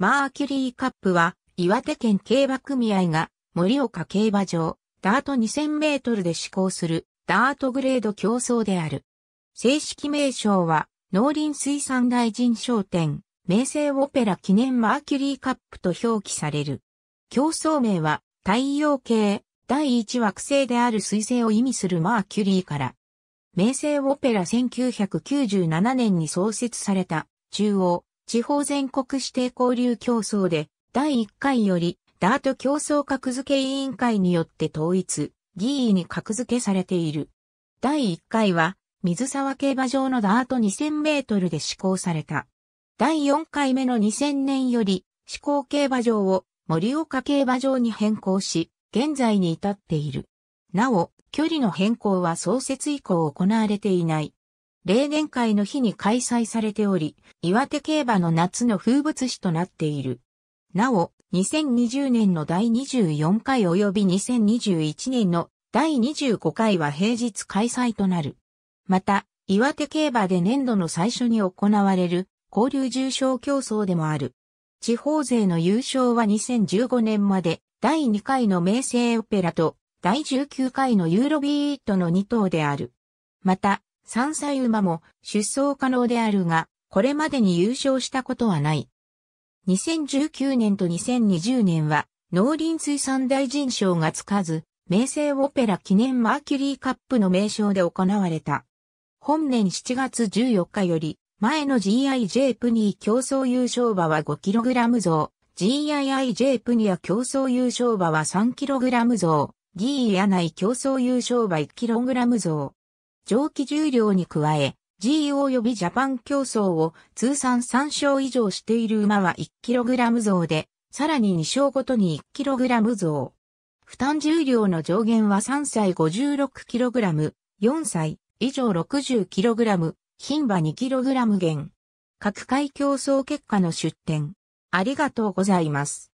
マーキュリーカップは、岩手県競馬組合が、森岡競馬場、ダート2000メートルで施行する、ダートグレード競争である。正式名称は、農林水産大臣商店、名声オペラ記念マーキュリーカップと表記される。競争名は、太陽系、第一惑星である水星を意味するマーキュリーから。名声オペラ1997年に創設された、中央、地方全国指定交流競争で、第1回より、ダート競争格付け委員会によって統一、議員に格付けされている。第1回は、水沢競馬場のダート2000メートルで施行された。第4回目の2000年より、施行競馬場を森岡競馬場に変更し、現在に至っている。なお、距離の変更は創設以降行われていない。例年会の日に開催されており、岩手競馬の夏の風物詩となっている。なお、2020年の第24回及び2021年の第25回は平日開催となる。また、岩手競馬で年度の最初に行われる交流重賞競争でもある。地方勢の優勝は2015年まで第2回の名声オペラと第19回のユーロビートの2頭である。また、3歳馬も出走可能であるが、これまでに優勝したことはない。2019年と2020年は、農林水産大臣賞がつかず、名声オペラ記念マーキュリーカップの名称で行われた。本年7月14日より、前の GIJ プニー競争優勝馬は 5kg 増、GIIJ プニア競争優勝馬は 3kg 増、ギーナイ競争優勝馬 1kg 増。蒸気重量に加え、G 及びジャパン競争を通算3勝以上している馬は 1kg 増で、さらに2勝ごとに 1kg 増。負担重量の上限は3歳 56kg、4歳以上 60kg、牝馬 2kg 減。各界競争結果の出展。ありがとうございます。